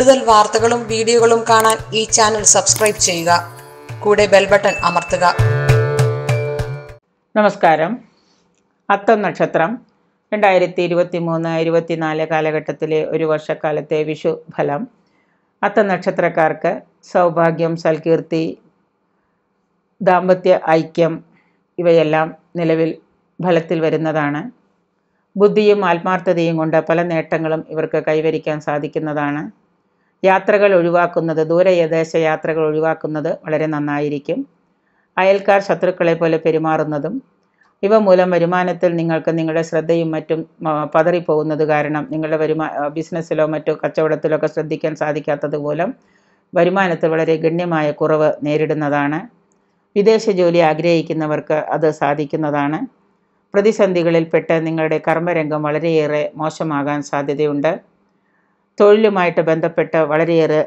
കൂടുതൽ വാർത്തകളും വീഡിയോകളും കാണാൻ ഈ ചാനൽ സബ്സ്ക്രൈബ് ചെയ്യുക കൂടെ ബെൽ ബട്ടൺ അമർത്തുക നമസ്കാരം അത്തം നക്ഷത്രം രണ്ടായിരത്തി ഇരുപത്തി മൂന്ന് ഇരുപത്തിനാല് കാലഘട്ടത്തിലെ ഒരു വർഷക്കാലത്തെ വിഷു ഫലം അത്തം നക്ഷത്രക്കാർക്ക് സൗഭാഗ്യം സൽകീർത്തി ദാമ്പത്യ ഐക്യം ഇവയെല്ലാം നിലവിൽ ഫലത്തിൽ വരുന്നതാണ് ബുദ്ധിയും ആത്മാർത്ഥതയും കൊണ്ട് പല നേട്ടങ്ങളും ഇവർക്ക് കൈവരിക്കാൻ സാധിക്കുന്നതാണ് യാത്രകൾ ഒഴിവാക്കുന്നത് ദൂരദേശ യാത്രകൾ ഒഴിവാക്കുന്നത് വളരെ നന്നായിരിക്കും അയൽക്കാർ ശത്രുക്കളെ പോലെ പെരുമാറുന്നതും ഇവ മൂലം വരുമാനത്തിൽ നിങ്ങൾക്ക് നിങ്ങളുടെ ശ്രദ്ധയും മറ്റും പതറിപ്പോകുന്നത് കാരണം നിങ്ങളുടെ വരുമാ ബിസിനസ്സിലോ മറ്റോ കച്ചവടത്തിലോ ഒക്കെ ശ്രദ്ധിക്കാൻ സാധിക്കാത്തത് മൂലം വരുമാനത്തിൽ വളരെ ഗണ്യമായ കുറവ് നേരിടുന്നതാണ് വിദേശ ജോലി ആഗ്രഹിക്കുന്നവർക്ക് അത് സാധിക്കുന്നതാണ് പ്രതിസന്ധികളിൽപ്പെട്ട് നിങ്ങളുടെ കർമ്മരംഗം വളരെയേറെ മോശമാകാൻ സാധ്യതയുണ്ട് തൊഴിലുമായിട്ട് ബന്ധപ്പെട്ട് വളരെയേറെ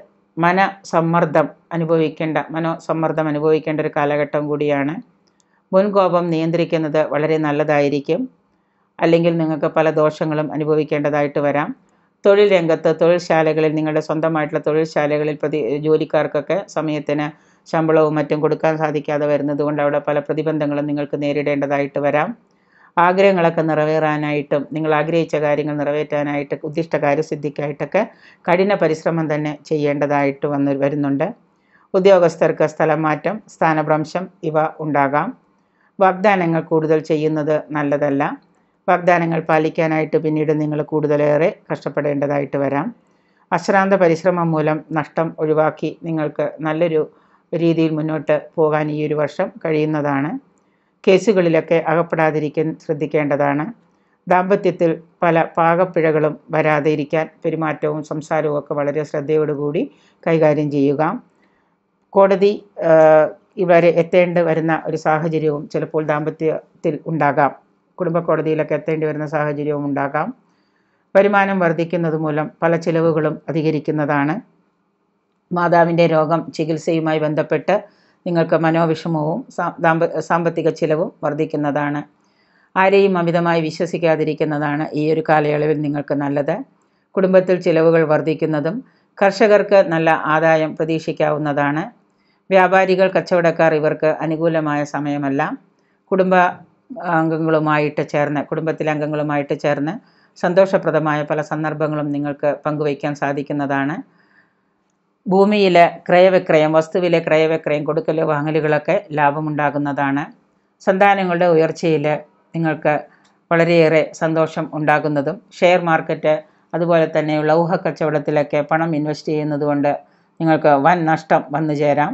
മനസമ്മർദ്ദം അനുഭവിക്കേണ്ട മനോസമ്മർദ്ദം അനുഭവിക്കേണ്ട ഒരു കാലഘട്ടം കൂടിയാണ് മുൻകോപം നിയന്ത്രിക്കുന്നത് വളരെ നല്ലതായിരിക്കും അല്ലെങ്കിൽ നിങ്ങൾക്ക് പല ദോഷങ്ങളും അനുഭവിക്കേണ്ടതായിട്ട് വരാം തൊഴിൽ രംഗത്ത് തൊഴിൽശാലകളിൽ നിങ്ങളുടെ സ്വന്തമായിട്ടുള്ള തൊഴിൽശാലകളിൽ പ്രതി ജോലിക്കാർക്കൊക്കെ സമയത്തിന് ശമ്പളവും മറ്റും കൊടുക്കാൻ സാധിക്കാതെ വരുന്നത് കൊണ്ട് അവിടെ പല പ്രതിബന്ധങ്ങളും നിങ്ങൾക്ക് നേരിടേണ്ടതായിട്ട് വരാം ആഗ്രഹങ്ങളൊക്കെ നിറവേറാനായിട്ടും നിങ്ങൾ ആഗ്രഹിച്ച കാര്യങ്ങൾ നിറവേറ്റാനായിട്ട് ഉദ്ദിഷ്ട കാര്യസിദ്ധിക്കായിട്ടൊക്കെ കഠിന പരിശ്രമം തന്നെ ചെയ്യേണ്ടതായിട്ട് വന്നു വരുന്നുണ്ട് ഉദ്യോഗസ്ഥർക്ക് സ്ഥലം മാറ്റം സ്ഥാനഭ്രംശം ഇവ ഉണ്ടാകാം വാഗ്ദാനങ്ങൾ കൂടുതൽ ചെയ്യുന്നത് നല്ലതല്ല വാഗ്ദാനങ്ങൾ പാലിക്കാനായിട്ട് പിന്നീട് നിങ്ങൾ കൂടുതലേറെ കഷ്ടപ്പെടേണ്ടതായിട്ട് വരാം അശ്രാന്ത പരിശ്രമം മൂലം നഷ്ടം ഒഴിവാക്കി നിങ്ങൾക്ക് നല്ലൊരു രീതിയിൽ മുന്നോട്ട് പോകാൻ ഈ ഒരു വർഷം കഴിയുന്നതാണ് കേസുകളിലൊക്കെ അകപ്പെടാതിരിക്കാൻ ശ്രദ്ധിക്കേണ്ടതാണ് ദാമ്പത്യത്തിൽ പല പാകപ്പിഴകളും വരാതെ ഇരിക്കാൻ പെരുമാറ്റവും സംസാരവും ഒക്കെ വളരെ ശ്രദ്ധയോടുകൂടി കൈകാര്യം ചെയ്യുക കോടതി ഇവരെ എത്തേണ്ടി വരുന്ന ഒരു സാഹചര്യവും ചിലപ്പോൾ ദാമ്പത്യത്തിൽ ഉണ്ടാകാം കുടുംബ കോടതിയിലൊക്കെ എത്തേണ്ടി വരുന്ന സാഹചര്യവും ഉണ്ടാകാം വരുമാനം വർദ്ധിക്കുന്നത് മൂലം പല ചിലവുകളും അധികരിക്കുന്നതാണ് മാതാവിൻ്റെ രോഗം ചികിത്സയുമായി ബന്ധപ്പെട്ട് നിങ്ങൾക്ക് മനോവിഷമവും സാമ്പത്തിക ചിലവും വർദ്ധിക്കുന്നതാണ് ആരെയും അമിതമായി വിശ്വസിക്കാതിരിക്കുന്നതാണ് ഈ ഒരു കാലയളവിൽ നിങ്ങൾക്ക് നല്ലത് കുടുംബത്തിൽ ചിലവുകൾ വർദ്ധിക്കുന്നതും കർഷകർക്ക് നല്ല ആദായം പ്രതീക്ഷിക്കാവുന്നതാണ് വ്യാപാരികൾ കച്ചവടക്കാർ ഇവർക്ക് അനുകൂലമായ സമയമല്ല കുടുംബ അംഗങ്ങളുമായിട്ട് ചേർന്ന് കുടുംബത്തിലെ അംഗങ്ങളുമായിട്ട് ചേർന്ന് സന്തോഷപ്രദമായ പല സന്ദർഭങ്ങളും നിങ്ങൾക്ക് പങ്കുവയ്ക്കാൻ സാധിക്കുന്നതാണ് ഭൂമിയിലെ ക്രയവിക്രയം വസ്തുവിലെ ക്രയവിക്രയം കൊടുക്കൽ വാങ്ങലുകളൊക്കെ ലാഭമുണ്ടാകുന്നതാണ് സന്താനങ്ങളുടെ ഉയർച്ചയിൽ നിങ്ങൾക്ക് വളരെയേറെ സന്തോഷം ഉണ്ടാകുന്നതും ഷെയർ മാർക്കറ്റ് അതുപോലെ തന്നെ തന്നെയുള്ള കച്ചവടത്തിലൊക്കെ പണം ഇൻവെസ്റ്റ് ചെയ്യുന്നതുകൊണ്ട് നിങ്ങൾക്ക് വൻ നഷ്ടം വന്നു ചേരാം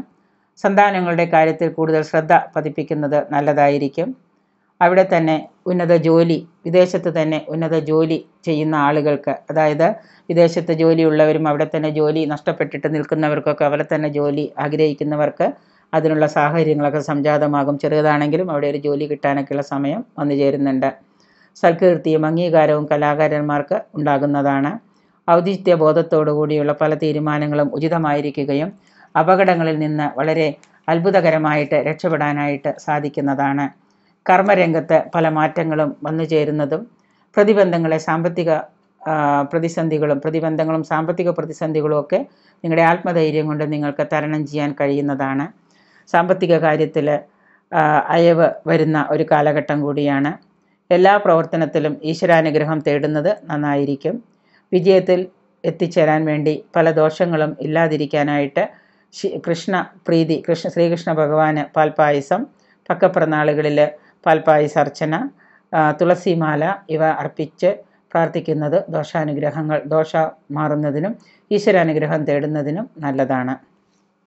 സന്താനങ്ങളുടെ കാര്യത്തിൽ കൂടുതൽ ശ്രദ്ധ പതിപ്പിക്കുന്നത് നല്ലതായിരിക്കും അവിടെ തന്നെ ഉന്നത ജോലി വിദേശത്ത് തന്നെ ഉന്നത ജോലി ചെയ്യുന്ന ആളുകൾക്ക് അതായത് വിദേശത്ത് ജോലിയുള്ളവരും അവിടെ തന്നെ ജോലി നഷ്ടപ്പെട്ടിട്ട് നിൽക്കുന്നവർക്കൊക്കെ അവിടെ തന്നെ ജോലി ആഗ്രഹിക്കുന്നവർക്ക് അതിനുള്ള സാഹചര്യങ്ങളൊക്കെ സംജാതമാകും ചെറുതാണെങ്കിലും അവിടെ ഒരു ജോലി കിട്ടാനൊക്കെയുള്ള സമയം വന്നു ചേരുന്നുണ്ട് സൽകീർത്തിയും അംഗീകാരവും കലാകാരന്മാർക്ക് ഉണ്ടാകുന്നതാണ് ഔദിത്യ ബോധത്തോടു കൂടിയുള്ള പല തീരുമാനങ്ങളും ഉചിതമായിരിക്കുകയും അപകടങ്ങളിൽ നിന്ന് വളരെ അത്ഭുതകരമായിട്ട് രക്ഷപ്പെടാനായിട്ട് സാധിക്കുന്നതാണ് കർമ്മരംഗത്ത് പല മാറ്റങ്ങളും വന്നു ചേരുന്നതും പ്രതിബന്ധങ്ങളെ സാമ്പത്തിക പ്രതിസന്ധികളും പ്രതിബന്ധങ്ങളും സാമ്പത്തിക പ്രതിസന്ധികളും ഒക്കെ നിങ്ങളുടെ ആത്മധൈര്യം കൊണ്ട് നിങ്ങൾക്ക് തരണം ചെയ്യാൻ കഴിയുന്നതാണ് സാമ്പത്തിക കാര്യത്തിൽ അയവ് വരുന്ന ഒരു കാലഘട്ടം കൂടിയാണ് എല്ലാ പ്രവർത്തനത്തിലും ഈശ്വരാനുഗ്രഹം തേടുന്നത് നന്നായിരിക്കും വിജയത്തിൽ എത്തിച്ചേരാൻ വേണ്ടി പല ദോഷങ്ങളും ഇല്ലാതിരിക്കാനായിട്ട് കൃഷ്ണ പ്രീതി കൃഷ്ണ ശ്രീകൃഷ്ണ ഭഗവാന് പാൽപായസം പക്കപ്പിറന്നാളുകളിൽ പാൽപ്പായസ അർച്ചന തുളസിമാല ഇവ അർപ്പിച്ച് പ്രാർത്ഥിക്കുന്നത് ദോഷാനുഗ്രഹങ്ങൾ ദോഷ മാറുന്നതിനും ഈശ്വരാനുഗ്രഹം തേടുന്നതിനും നല്ലതാണ്